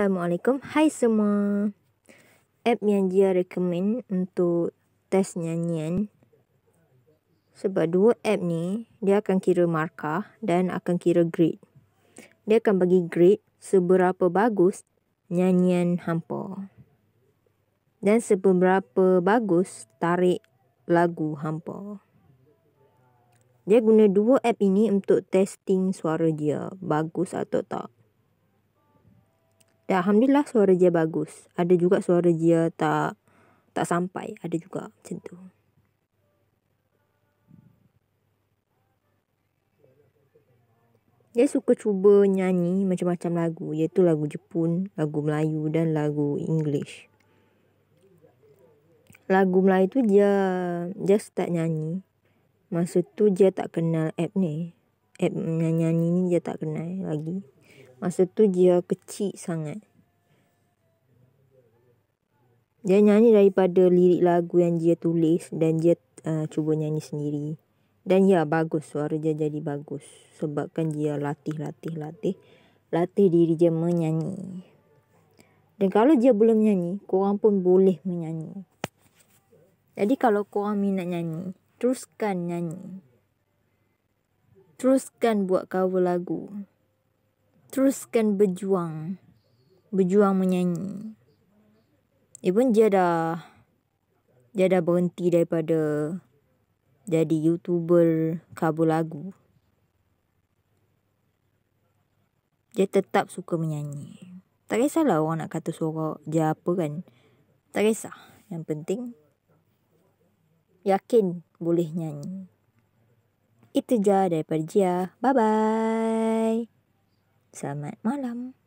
Assalamualaikum. Hai semua. App yang dia recommend untuk test nyanyian. Sebab dua app ni, dia akan kira markah dan akan kira grade. Dia akan bagi grade seberapa bagus nyanyian hampa. Dan seberapa bagus tarik lagu hampa. Dia guna dua app ini untuk testing suara dia bagus atau tak. Ya alhamdulillah suara dia bagus. Ada juga suara dia tak tak sampai, ada juga macam tu. Dia suka cuba nyanyi macam-macam lagu, iaitu lagu Jepun, lagu Melayu dan lagu English. Lagu Melayu tu dia dia tak nyanyi. Masa tu dia tak kenal app ni. App nyanyi ni dia tak kenal lagi. Masa tu dia kecil sangat. Dia nyanyi daripada lirik lagu yang dia tulis dan dia uh, cuba nyanyi sendiri. Dan ya bagus suara dia jadi bagus sebabkan dia latih latih latih latih diri dia menyanyi. Dan kalau dia belum nyanyi, korang pun boleh menyanyi. Jadi kalau korang minat nyanyi, teruskan nyanyi. Teruskan buat cover lagu. Teruskan berjuang. Berjuang menyanyi. Even dia dah dia dah berhenti daripada jadi YouTuber kabur lagu. Dia tetap suka menyanyi. Tak kisahlah orang nak kata suara dia apa kan. Tak kisah. Yang penting yakin boleh nyanyi. Itu je daripada dia. Bye-bye. Selamat malam.